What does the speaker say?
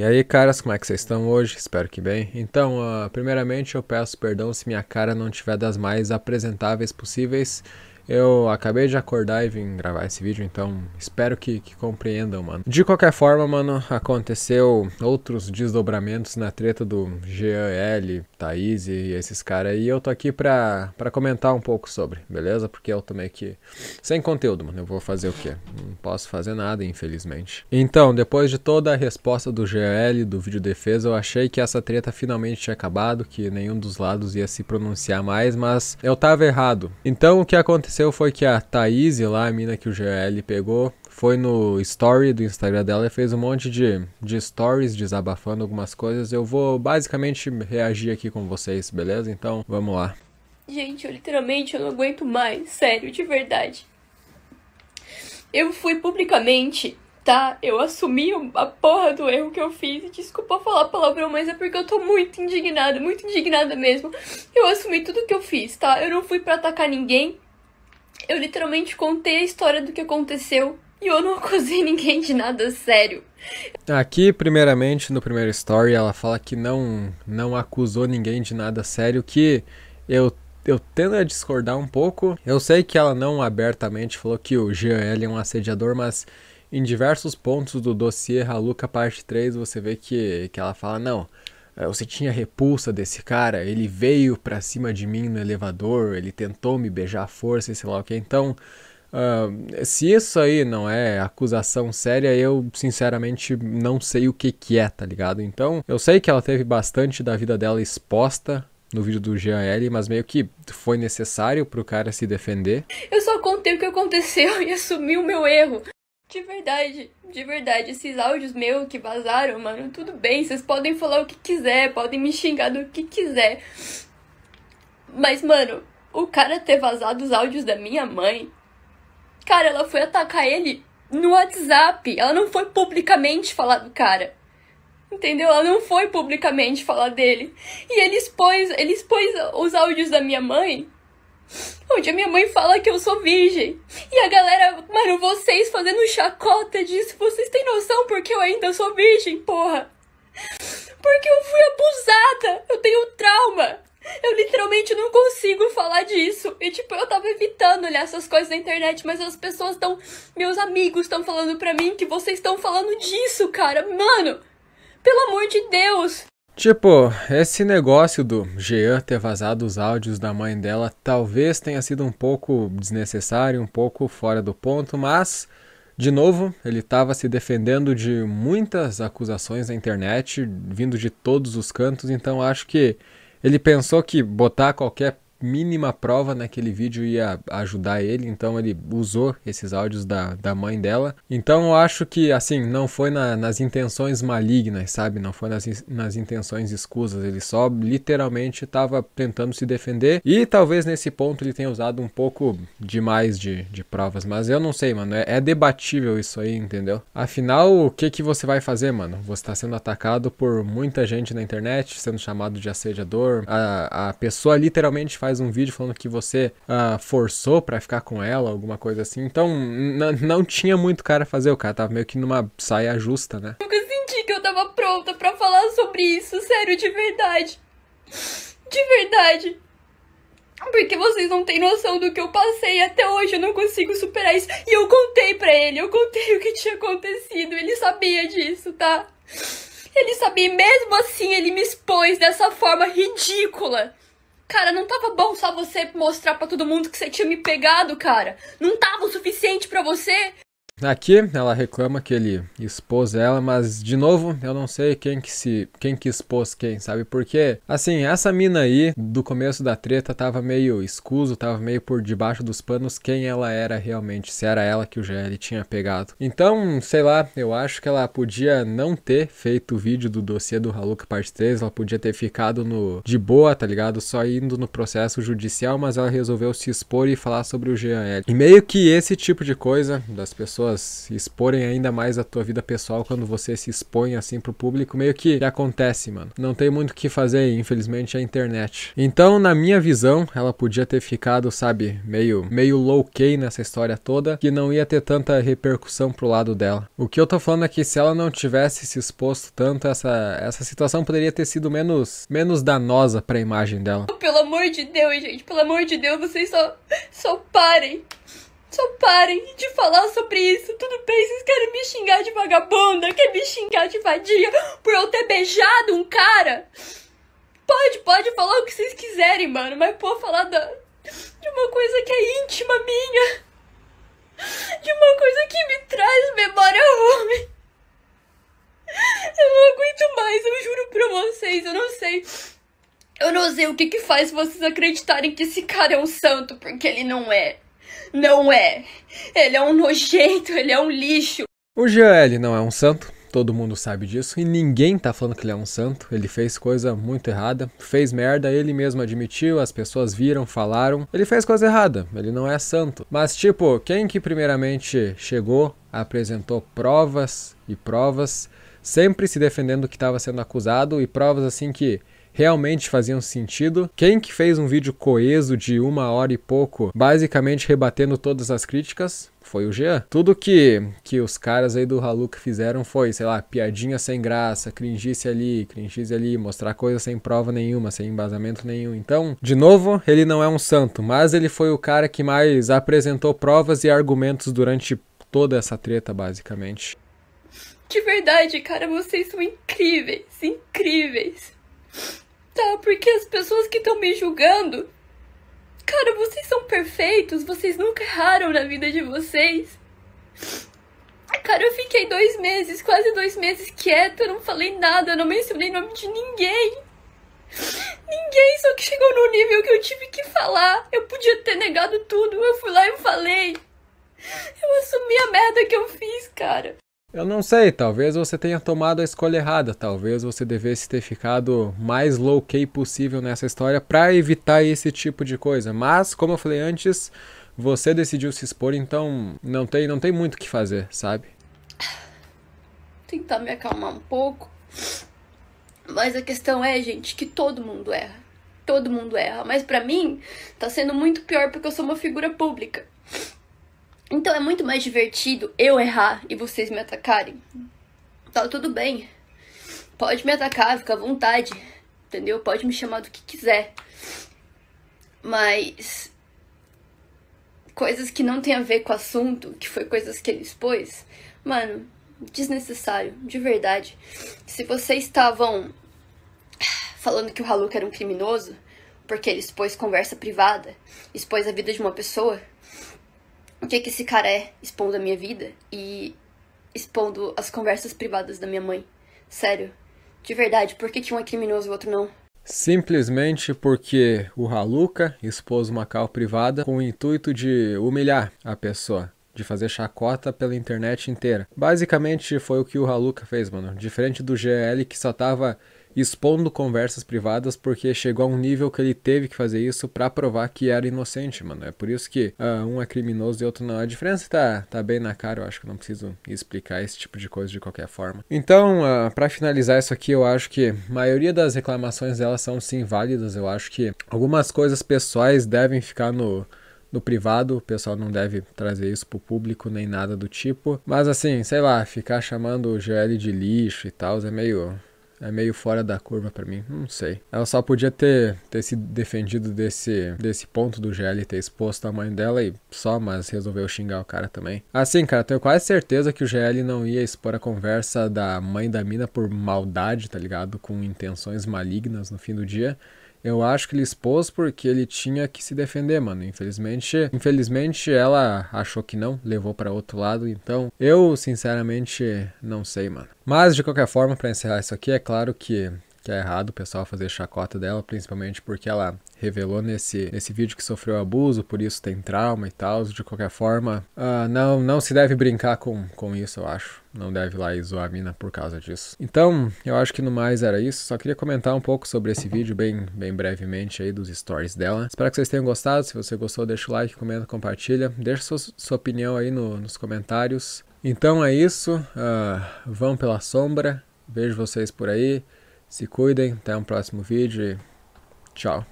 E aí, caras, como é que vocês estão hoje? Espero que bem. Então, uh, primeiramente eu peço perdão se minha cara não tiver das mais apresentáveis possíveis. Eu acabei de acordar e vim gravar esse vídeo, então espero que, que compreendam, mano. De qualquer forma, mano, aconteceu outros desdobramentos na treta do Jean Thaís e esses caras aí. Eu tô aqui pra, pra comentar um pouco sobre, beleza? Porque eu tô meio que sem conteúdo, mano. Eu vou fazer o quê? Não posso fazer nada, infelizmente. Então, depois de toda a resposta do GL, do vídeo defesa, eu achei que essa treta finalmente tinha acabado, que nenhum dos lados ia se pronunciar mais, mas eu tava errado. Então, o que aconteceu? aconteceu foi que a Thaís, lá, a mina que o GL pegou, foi no story do Instagram dela e fez um monte de, de stories desabafando algumas coisas. Eu vou basicamente reagir aqui com vocês, beleza? Então, vamos lá. Gente, eu literalmente eu não aguento mais, sério, de verdade. Eu fui publicamente, tá? Eu assumi a porra do erro que eu fiz. Desculpa falar palavrão, mas é porque eu tô muito indignada, muito indignada mesmo. Eu assumi tudo que eu fiz, tá? Eu não fui para atacar ninguém, eu literalmente contei a história do que aconteceu e eu não acusei ninguém de nada sério. Aqui, primeiramente, no primeiro story, ela fala que não não acusou ninguém de nada sério, que eu eu tendo a discordar um pouco. Eu sei que ela não abertamente falou que o GL é um assediador, mas em diversos pontos do dossiê Haluca parte 3 você vê que, que ela fala não. É, você tinha repulsa desse cara, ele veio pra cima de mim no elevador, ele tentou me beijar à força e sei lá o que. Então, uh, se isso aí não é acusação séria, eu sinceramente não sei o que que é, tá ligado? Então, eu sei que ela teve bastante da vida dela exposta no vídeo do GAL, mas meio que foi necessário pro cara se defender. Eu só contei o que aconteceu e assumi o meu erro. De verdade, de verdade, esses áudios meus que vazaram, mano, tudo bem, vocês podem falar o que quiser, podem me xingar do que quiser. Mas, mano, o cara ter vazado os áudios da minha mãe. Cara, ela foi atacar ele no WhatsApp. Ela não foi publicamente falar do cara. Entendeu? Ela não foi publicamente falar dele. E ele expôs, ele expôs os áudios da minha mãe onde a minha mãe fala que eu sou virgem. E a galera, mano, vocês fazendo chacota disso, vocês têm noção porque eu ainda sou virgem, porra? Porque eu fui abusada, eu tenho trauma. Eu literalmente não consigo falar disso. E tipo, eu tava evitando olhar essas coisas na internet, mas as pessoas estão. Meus amigos estão falando pra mim que vocês estão falando disso, cara. Mano, pelo amor de Deus. Tipo, esse negócio do Jean ter vazado os áudios da mãe dela talvez tenha sido um pouco desnecessário, um pouco fora do ponto, mas, de novo, ele estava se defendendo de muitas acusações na internet, vindo de todos os cantos, então acho que ele pensou que botar qualquer mínima prova naquele vídeo ia ajudar ele, então ele usou esses áudios da, da mãe dela. Então eu acho que, assim, não foi na, nas intenções malignas, sabe? Não foi nas, nas intenções escusas, ele só literalmente estava tentando se defender e talvez nesse ponto ele tenha usado um pouco demais de, de provas, mas eu não sei, mano, é, é debatível isso aí, entendeu? Afinal, o que que você vai fazer, mano? Você está sendo atacado por muita gente na internet, sendo chamado de assediador, a, a pessoa literalmente faz faz um vídeo falando que você ah, forçou para ficar com ela, alguma coisa assim. Então, não tinha muito cara fazer, o cara tava meio que numa saia justa, né? Nunca senti que eu tava pronta para falar sobre isso, sério, de verdade. De verdade. Porque vocês não têm noção do que eu passei até hoje, eu não consigo superar isso. E eu contei pra ele, eu contei o que tinha acontecido, ele sabia disso, tá? Ele sabia, mesmo assim ele me expôs dessa forma ridícula. Cara, não tava bom só você mostrar para todo mundo que você tinha me pegado, cara. Não tava o suficiente para você. Aqui ela reclama que ele expôs ela, mas de novo, eu não sei quem que se quem que expôs quem, sabe? Porque assim, essa mina aí do começo da treta tava meio escuso, tava meio por debaixo dos panos quem ela era realmente, se era ela que o GL tinha pegado. Então, sei lá, eu acho que ela podia não ter feito o vídeo do dossiê do Haluk parte 3, ela podia ter ficado no de boa, tá ligado? Só indo no processo judicial, mas ela resolveu se expor e falar sobre o GL. E meio que esse tipo de coisa das pessoas pessoas exporem ainda mais a tua vida pessoal quando você se expõe assim pro público, meio que acontece, mano. Não tem muito o que fazer, infelizmente, é a internet. Então, na minha visão, ela podia ter ficado, sabe, meio, meio low-key nessa história toda, que não ia ter tanta repercussão pro lado dela. O que eu tô falando é que se ela não tivesse se exposto tanto, essa, essa situação poderia ter sido menos, menos danosa pra imagem dela. Pelo amor de Deus, gente, pelo amor de Deus, vocês só, só parem. Só parem de falar sobre isso, tudo bem? Vocês querem me xingar de vagabunda, querem me xingar de vadia por eu ter beijado um cara? Pode, pode falar o que vocês quiserem, mano, mas pô, falar da... de uma coisa que é íntima minha, de uma coisa que me traz memória homem Eu não aguento mais, eu juro pra vocês, eu não sei. Eu não sei o que que faz vocês acreditarem que esse cara é um santo, porque ele não é. Não é. Ele é um nojento, ele é um lixo. O GL não é um santo, todo mundo sabe disso, e ninguém tá falando que ele é um santo. Ele fez coisa muito errada, fez merda, ele mesmo admitiu, as pessoas viram, falaram. Ele fez coisa errada, ele não é santo. Mas, tipo, quem que primeiramente chegou, apresentou provas e provas, sempre se defendendo do que estava sendo acusado, e provas assim que realmente faziam sentido. Quem que fez um vídeo coeso de uma hora e pouco, basicamente rebatendo todas as críticas? foi o Jean. Tudo que, que os caras aí do Haluk fizeram foi, sei lá, piadinha sem graça, cringice ali, cringice ali, mostrar coisa sem prova nenhuma, sem embasamento nenhum. Então, de novo, ele não é um santo, mas ele foi o cara que mais apresentou provas e argumentos durante toda essa treta, basicamente. De verdade, cara, vocês são incríveis, incríveis tá, porque as pessoas que estão me julgando. Cara, vocês são perfeitos, vocês nunca erraram na vida de vocês. Cara, eu fiquei dois meses, quase dois meses quieto, eu não falei nada, eu não mencionei nome de ninguém. Ninguém, só que chegou no nível que eu tive que falar. Eu podia ter negado tudo, eu fui lá e falei. Eu assumi a merda que eu fiz, cara. Eu não sei, talvez você tenha tomado a escolha errada, talvez você devesse ter ficado mais low key possível nessa história para evitar esse tipo de coisa. Mas, como eu falei antes, você decidiu se expor, então não tem, não tem muito o que fazer, sabe? Tentar me acalmar um pouco. Mas a questão é, gente, que todo mundo erra. Todo mundo erra, mas para mim tá sendo muito pior porque eu sou uma figura pública. Então é muito mais divertido eu errar e vocês me atacarem. Tá tudo bem. Pode me atacar, fica à vontade. Entendeu? Pode me chamar do que quiser. Mas coisas que não tem a ver com o assunto, que foi coisas que ele expôs, mano, desnecessário, de verdade. Se vocês estavam falando que o Haluca era um criminoso, porque ele expôs conversa privada, expôs a vida de uma pessoa, o que, é que esse cara é expondo a minha vida e expondo as conversas privadas da minha mãe. Sério, de verdade, por que, que um é criminoso e o outro não? Simplesmente porque o Haluca expôs uma cal privada com o intuito de humilhar a pessoa de fazer chacota pela internet inteira. Basicamente foi o que o Haluca fez, mano. Diferente do GL que só tava expondo conversas privadas porque chegou a um nível que ele teve que fazer isso para provar que era inocente, mano. É por isso que uh, um é criminoso e outro não. A diferença tá, tá bem na cara, eu acho que não preciso explicar esse tipo de coisa de qualquer forma. Então, uh, ah, para finalizar isso aqui, eu acho que a maioria das reclamações delas são sim válidas. Eu acho que algumas coisas pessoais devem ficar no no privado, o pessoal não deve trazer isso pro público nem nada do tipo. Mas assim, sei lá, ficar chamando o GL de lixo e tal é meio é meio fora da curva para mim, não sei. Ela só podia ter, ter se defendido desse, desse ponto do GL, ter exposto a mãe dela e só, mas resolveu xingar o cara também. Assim, cara, tenho quase certeza que o GL não ia expor a conversa da mãe da mina por maldade, tá ligado? Com intenções malignas no fim do dia. Eu acho que ele expôs porque ele tinha que se defender, mano. Infelizmente, infelizmente ela achou que não, levou para outro lado. Então, eu sinceramente não sei, mano. Mas de qualquer forma, para encerrar isso aqui, é claro que que tá é errado o pessoal fazer chacota dela, principalmente porque ela revelou nesse, nesse vídeo que sofreu abuso, por isso tem trauma e tal. De qualquer forma, uh, não, não se deve brincar com, com isso, eu acho. Não deve lá e zoar a mina por causa disso. Então, eu acho que no mais era isso. Só queria comentar um pouco sobre esse vídeo, bem, bem brevemente aí, dos stories dela. Espero que vocês tenham gostado. Se você gostou, deixa o like, comenta, compartilha. Deixa sua, sua opinião aí no, nos comentários. Então é isso. Uh, vão pela sombra. Vejo vocês por aí. Se cuidem, até um próximo vídeo e tchau.